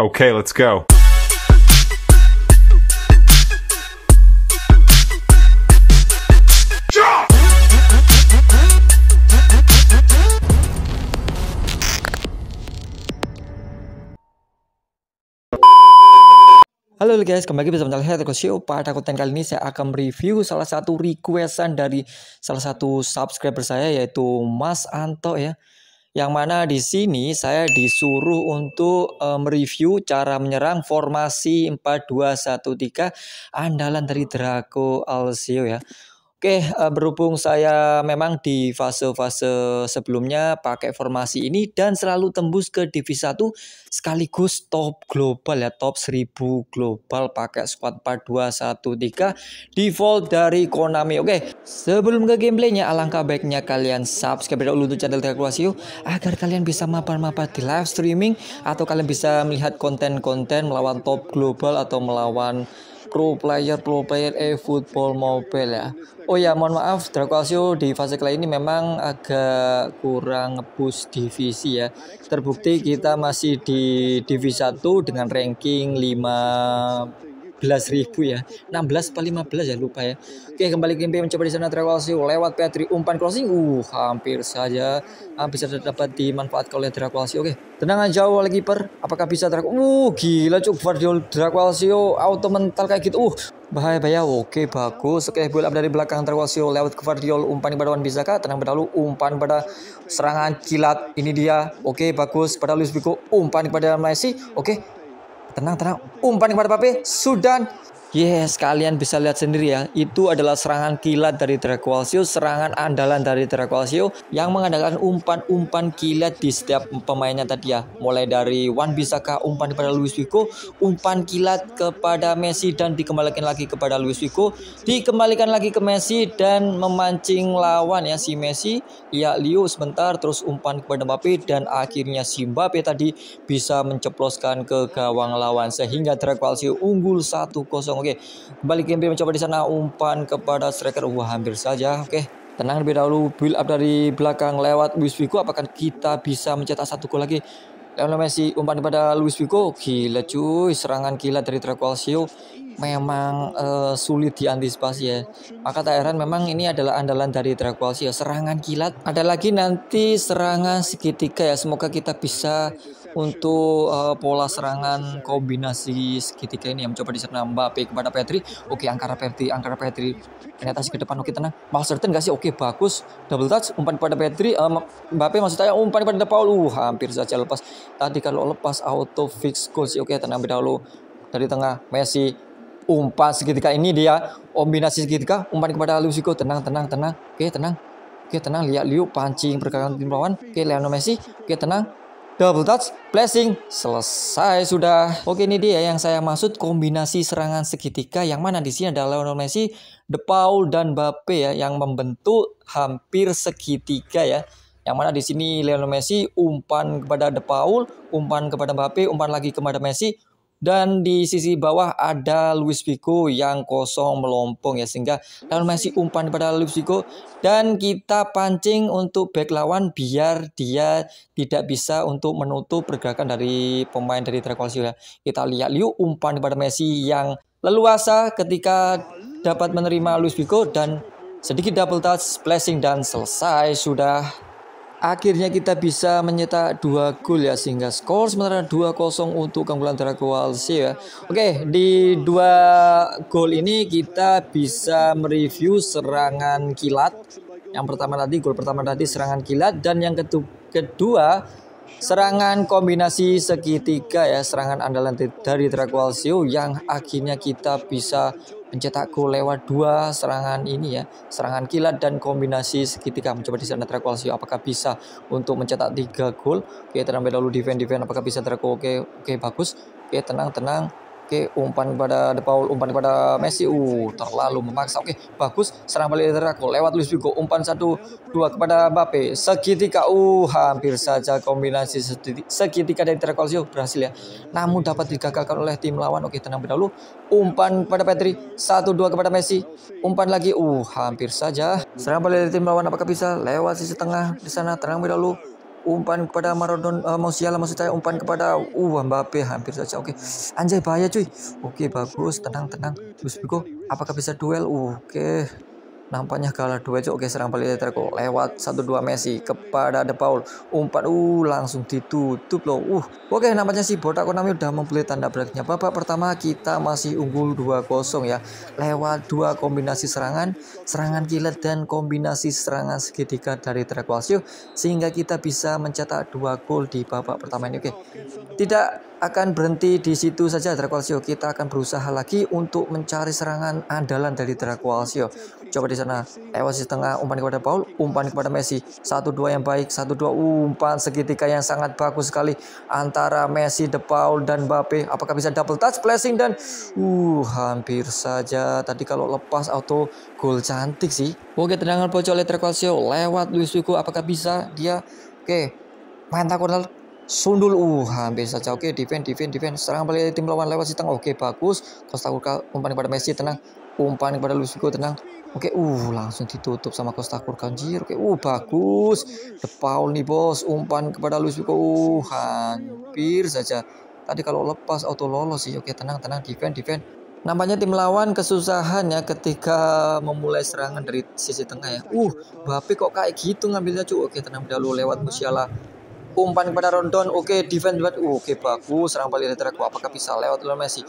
Okay, let's go. Halo guys, kembali lagi bersama saya Teguh Show. Pada konten kali ini saya akan review salah satu requestan dari salah satu subscriber saya yaitu Mas Anto ya yang mana di sini saya disuruh untuk e, mereview cara menyerang formasi empat dua satu tiga andalan dari Draco Alsio ya. Oke, eh, berhubung saya memang di fase-fase sebelumnya pakai formasi ini dan selalu tembus ke divisi 1 sekaligus top global ya, top 1000 global pakai squad 4213 default dari Konami. Oke, sebelum ke gameplaynya alangkah baiknya kalian subscribe dulu untuk channel Tekrasio agar kalian bisa mapan-mapan di live streaming atau kalian bisa melihat konten-konten melawan top global atau melawan pro player pro player e football mobile ya oh ya mohon maaf Dracualcio di fase kali ini memang agak kurang ngebus divisi ya terbukti kita masih di divisi 1 dengan ranking 5 ribu ya 16 atau 15 ya lupa ya oke kembali ke mencoba di sana Trakwalsio lewat Petri umpan crossing uh hampir saja bisa saja dapat dimanfaatkan oleh Trakwalsio oke tenang jauh lagi kiper apakah bisa Trak uh gila cuk Guardiola Trakwalsio auto mental kayak gitu uh bahaya bahaya oke bagus oke build up dari belakang Trakwalsio lewat ke Guardiola umpan kepada Wan Bisaka tenang berlalu umpan pada serangan kilat ini dia oke bagus pada Luis Biko umpan kepada Messi oke Tenang, tenang. Umpan kepada Pape Sudan Yes, kalian bisa lihat sendiri ya. Itu adalah serangan kilat dari Dracoalsio, serangan andalan dari Dracoalsio yang mengandalkan umpan-umpan kilat di setiap pemainnya tadi ya. Mulai dari Wan Bisaka umpan kepada Luis Figo, umpan kilat kepada Messi dan dikembalikan lagi kepada Luis Figo, dikembalikan lagi ke Messi dan memancing lawan ya si Messi. Ya Liu sebentar terus umpan kepada Mbappe dan akhirnya si Mbappe tadi bisa menceploskan ke gawang lawan sehingga Dracoalsio unggul 1-0 Oke, balik game mencoba di sana umpan kepada striker. Wah, hampir saja. Oke, tenang lebih dahulu build up dari belakang lewat Luis Figo. Apakah kita bisa mencetak satu gol lagi? Lionel Messi umpan kepada Luis Figo. Gila cuy, serangan gila dari Trequalcio memang uh, sulit diantisipasi ya. Maka tak heran memang ini adalah andalan dari Trequalcio, Serangan kilat. Ada lagi nanti serangan segitiga ya. Semoga kita bisa untuk uh, pola serangan kombinasi seketika ini yang coba diserang Mbappe kepada Petri. Oke, angkara Petri, angkara Petri. Ternyata sih ke depan, oke tenang. certain gak sih? Oke, bagus. Double touch, umpan kepada Petri. Um, Mbappe maksud saya umpan kepada Paul. Uh, hampir saja lepas. Tadi kalau lepas auto fix goal sih. Oke, tenang dahulu. Dari tengah Messi umpan seketika ini dia kombinasi seketika umpan kepada Luis tenang tenang tenang oke tenang oke tenang lihat Liu pancing pergerakan tim lawan oke Lionel Messi oke tenang double touch, blessing, selesai sudah. Oke ini dia yang saya maksud kombinasi serangan segitiga yang mana di sini ada Lionel Messi, De Paul dan Mbappe ya yang membentuk hampir segitiga ya. Yang mana di sini Lionel Messi umpan kepada De Paul, umpan kepada Mbappe, umpan lagi kepada Messi, dan di sisi bawah ada Luis Figo yang kosong melompong ya sehingga Lionel Messi umpan pada Luis Figo dan kita pancing untuk back lawan biar dia tidak bisa untuk menutup pergerakan dari pemain dari Tricolosi ya. Kita lihat Liu umpan kepada Messi yang leluasa ketika dapat menerima Luis Figo dan sedikit double touch, blessing dan selesai sudah Akhirnya kita bisa menyetak dua gol ya sehingga skor sementara 2-0 untuk keunggulan Dragoalsi ya. Oke, di dua gol ini kita bisa mereview serangan kilat. Yang pertama tadi gol pertama tadi serangan kilat dan yang kedua serangan kombinasi segitiga ya serangan andalan dari Dragoalsio yang akhirnya kita bisa mencetak gol lewat dua serangan ini ya serangan kilat dan kombinasi segitiga mencoba di sana Treko apakah bisa untuk mencetak tiga gol oke terlebih dahulu defend defend apakah bisa Treko oke oke bagus oke tenang tenang Oke, umpan kepada De Paul, umpan kepada Messi. Uh, terlalu memaksa. Oke, bagus. Serang balik dari aku. Lewat Luis Figo, umpan satu dua kepada Mbappe. Segitika, uh, hampir saja kombinasi segitika dari Tracolsio berhasil ya. Namun dapat digagalkan oleh tim lawan. Oke, tenang dahulu. Umpan kepada Petri, satu dua kepada Messi. Umpan lagi, uh, hampir saja. Serang balik dari tim lawan apakah bisa lewat sisi tengah di sana? Tenang dahulu umpan kepada Maradona uh, Musiala maksud saya umpan kepada uh Mbappe hampir saja oke okay. anjay bahaya cuy oke okay, bagus tenang tenang terus Figo apakah bisa duel oke okay. Nampaknya kalah dua cok oke serang balik Atletico lewat 1-2 Messi kepada De Paul. Umpan uh langsung ditutup loh. Uh, oke nampaknya si Botak Konami udah membeli tanda beratnya. Babak pertama kita masih unggul 2-0 ya. Lewat dua kombinasi serangan, serangan kilat dan kombinasi serangan segitiga dari Trek sehingga kita bisa mencetak dua gol di babak pertama ini. Oke. Tidak akan berhenti di situ saja Dracualsio. Kita akan berusaha lagi untuk mencari serangan andalan dari Dracualsio. Coba di sana lewat di tengah umpan kepada Paul, umpan kepada Messi. Satu dua yang baik, satu dua umpan segitiga yang sangat bagus sekali antara Messi, De Paul dan Mbappe. Apakah bisa double touch blessing dan uh hampir saja tadi kalau lepas auto gol cantik sih. Oke, tendangan pojok oleh Dracualsio lewat Luis Figo apakah bisa dia Oke, main tak Sundul uh hampir saja oke okay, defend defend serangan serang balik tim lawan lewat si tengah oke bagus Costa Curta umpan kepada Messi tenang umpan kepada Luis Figo tenang Oke, uh, langsung ditutup sama Costa jir Oke, uh, bagus. De Paul nih bos, umpan kepada Luis Figo. Uh, hampir saja. Tadi kalau lepas auto lolos sih. Oke, tenang, tenang, defend, defend. Nampaknya tim lawan kesusahan ya ketika memulai serangan dari sisi tengah ya. Uh, Bape kok kayak gitu ngambilnya cuy. Oke, tenang, udah lewat Musiala umpan kepada Rondon oke okay, defense buat oke okay, bagus serang balik dari Drago apakah bisa lewat Lionel Messi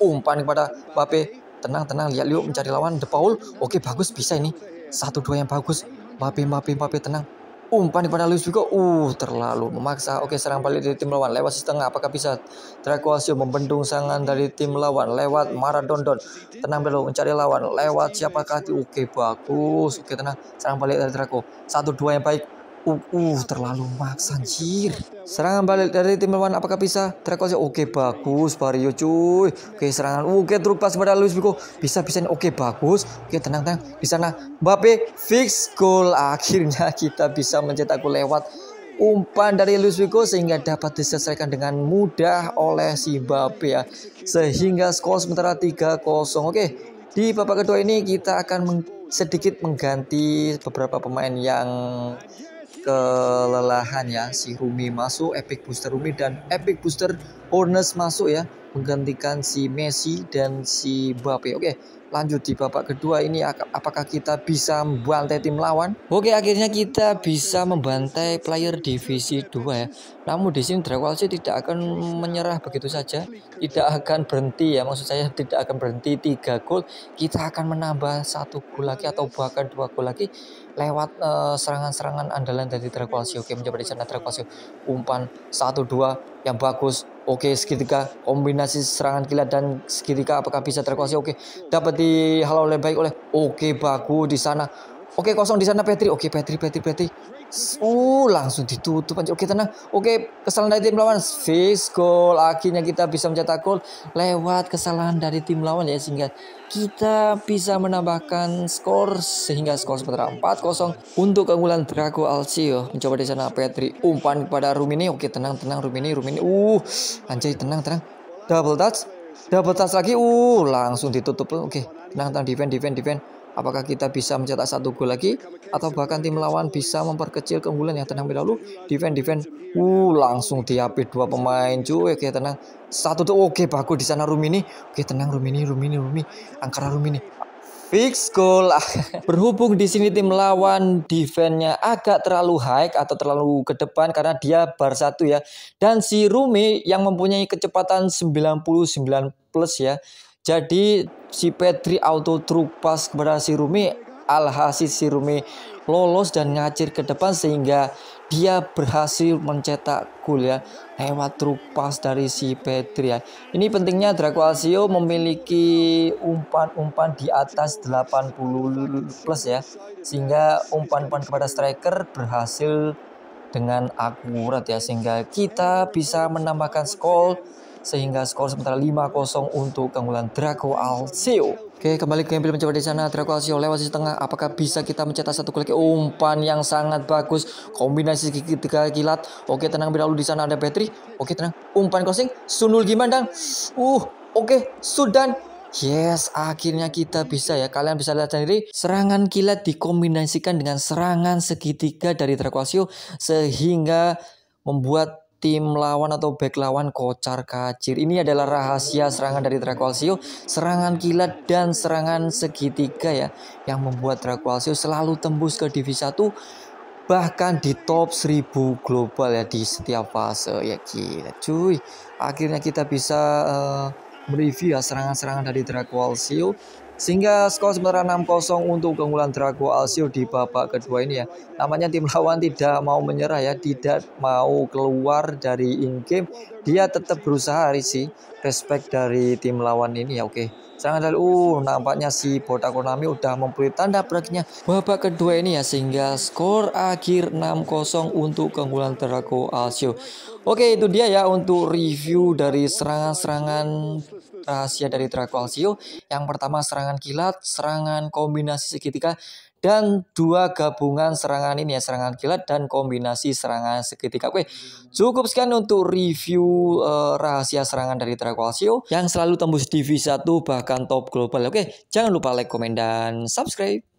umpan kepada Mbappe tenang tenang lihat Leo mencari lawan De Paul oke okay, bagus bisa ini satu dua yang bagus Mbappe Mbappe Mbappe tenang umpan kepada Luis Figo uh terlalu memaksa oke serang balik dari tim lawan lewat setengah apakah bisa Draco Asio membendung serangan dari tim lawan lewat Maradondon tenang dulu mencari lawan lewat siapakah oke bagus oke tenang serang balik dari Draco satu dua yang baik Uh, uh, terlalu maksa anjir. Serangan balik dari tim lawan apakah bisa? Trekosnya oke okay, bagus Barrio cuy. Oke okay, serangan oke okay, terus pas pada Luis Figo. Bisa bisa oke okay, bagus. Oke okay, tenang tenang di sana Mbappe fix gol akhirnya kita bisa mencetak gol lewat umpan dari Luis Figo sehingga dapat diselesaikan dengan mudah oleh si Mbappe ya. Sehingga skor sementara 3-0. Oke, di babak kedua ini kita akan meng sedikit mengganti beberapa pemain yang kelelahan ya si Rumi masuk Epic Booster Rumi dan Epic Booster Hornets masuk ya menggantikan si Messi dan si Mbappe oke lanjut di babak kedua ini apakah kita bisa membantai tim lawan? Oke, akhirnya kita bisa membantai player divisi 2 ya. Namun di sini sih tidak akan menyerah begitu saja, tidak akan berhenti ya. Maksud saya tidak akan berhenti 3 gol, kita akan menambah satu gol lagi atau bahkan dua gol lagi lewat eh, serangan-serangan uh, andalan dari sih Oke, menjadi di sana Drawalsi umpan 1-2 yang bagus Oke, segitiga kombinasi serangan kilat dan segitiga apakah bisa terkuasai? Oke, dapat dihalau oleh baik oleh. Oke, bagus di sana. Oke, kosong di sana Petri. Oke, Petri, Petri, Petri. Oh langsung ditutup aja. Oke tenang. Oke kesalahan dari tim lawan. Face goal. Akhirnya kita bisa mencetak gol lewat kesalahan dari tim lawan ya sehingga kita bisa menambahkan skor sehingga skor sementara 4-0 untuk keunggulan Drago Alcio. Mencoba di sana Petri umpan kepada Rumini. Oke tenang tenang Rumini Rumini. Uh anjay tenang tenang. Double touch. Double touch lagi. Uh langsung ditutup. Oke tenang tenang defend defend defend Apakah kita bisa mencetak satu gol lagi atau bahkan tim lawan bisa memperkecil keunggulan yang tenang lalu? defend defend uh langsung diapit dua pemain cuy oke tenang satu tuh oke bagus di sana ini. oke tenang Rumini ini, Rumi Angkara ini. Fix goal. Berhubung di sini tim lawan defendnya agak terlalu high atau terlalu ke depan karena dia bar satu ya. Dan si Rumi yang mempunyai kecepatan 99 plus ya jadi si Pedri auto truk pas kepada si Rumi alhasil si Rumi lolos dan ngacir ke depan sehingga dia berhasil mencetak gol ya lewat truk pas dari si Pedri ya. Ini pentingnya Draco Alsio memiliki umpan-umpan di atas 80 plus ya sehingga umpan-umpan kepada striker berhasil dengan akurat ya sehingga kita bisa menambahkan skor sehingga skor sementara 5-0 untuk keunggulan Draco Alcio. Oke, kembali ke gameplay mencoba di sana. Draco Alcio lewat sisi tengah. Apakah bisa kita mencetak satu klik Umpan yang sangat bagus. Kombinasi gigi tiga kilat. Oke, tenang lalu di sana ada Petri. Oke, tenang. Umpan crossing. Sunul Gimandang. Uh, oke. Sudan Yes, akhirnya kita bisa ya. Kalian bisa lihat sendiri, serangan kilat dikombinasikan dengan serangan segitiga dari Dracuasio sehingga membuat tim lawan atau back lawan kocar kacir. Ini adalah rahasia serangan dari Traqualsio, serangan kilat dan serangan segitiga ya yang membuat Traqualsio selalu tembus ke divisi 1 bahkan di top 1000 global ya di setiap fase ya gila cuy akhirnya kita bisa uh, mereview ya serangan-serangan dari Traqualsio sehingga skor sementara 6-0 untuk keunggulan Drago Alsio di babak kedua ini ya. Namanya tim lawan tidak mau menyerah ya, tidak mau keluar dari in game. Dia tetap berusaha sih respect dari tim lawan ini ya. Oke. sangat dari uh nampaknya si Botak Konami udah mempunyai tanda beratnya babak kedua ini ya sehingga skor akhir 6-0 untuk keunggulan Drago Alsio. Oke, itu dia ya untuk review dari serangan-serangan rahasia dari Draco Yang pertama serangan kilat, serangan kombinasi segitiga, dan dua gabungan serangan ini ya, serangan kilat dan kombinasi serangan segitiga. Oke, cukup sekian untuk review uh, rahasia serangan dari Draco yang selalu tembus divisi 1 bahkan top global. Oke, jangan lupa like, komen, dan subscribe.